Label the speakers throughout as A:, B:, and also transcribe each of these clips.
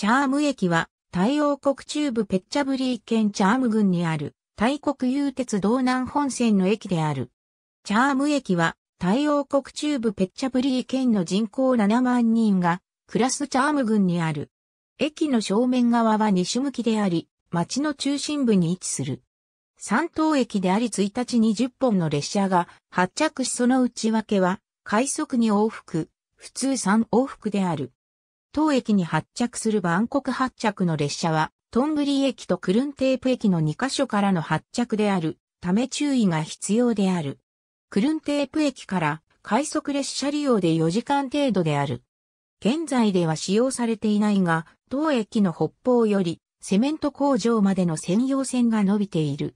A: チャーム駅は、太王国中部ペッチャブリー県チャーム郡にある、大国有鉄道南本線の駅である。チャーム駅は、太王国中部ペッチャブリー県の人口7万人が、暮らすチャーム郡にある。駅の正面側は西向きであり、町の中心部に位置する。三島駅であり1日に10本の列車が発着しその内訳は、快速に往復、普通3往復である。当駅に発着するバンコク発着の列車は、トンブリ駅とクルンテープ駅の2カ所からの発着である、ため注意が必要である。クルンテープ駅から快速列車利用で4時間程度である。現在では使用されていないが、当駅の北方よりセメント工場までの専用線が伸びている。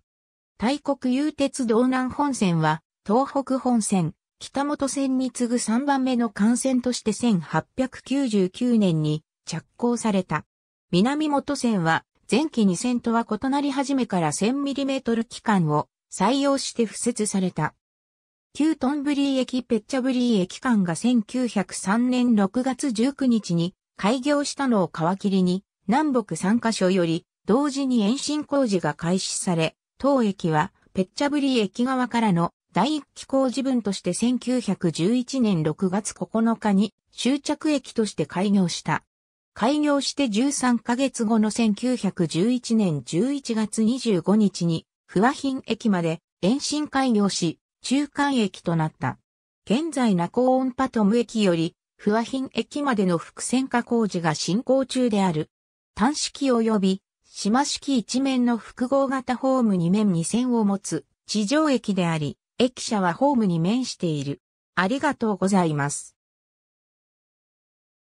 A: 大国有鉄道南本線は東北本線、北本線に次ぐ3番目の幹線として1899年に着工された。南本線は前期2線とは異なり始めから 1000mm 機関を採用して付設された。旧トンブリー駅ペッチャブリー駅間が1903年6月19日に開業したのを皮切りに南北3カ所より同時に延伸工事が開始され、当駅はペッチャブリー駅側からの第一期工事分として1911年6月9日に終着駅として開業した。開業して13ヶ月後の1911年11月25日に、不和品駅まで延伸開業し、中間駅となった。現在ナコーンパトム駅より、不和品駅までの伏線化工事が進行中である。単式及び、島式一面の複合型ホーム2面2線を持つ地上駅であり、駅舎はホームに面している。ありがとうございます。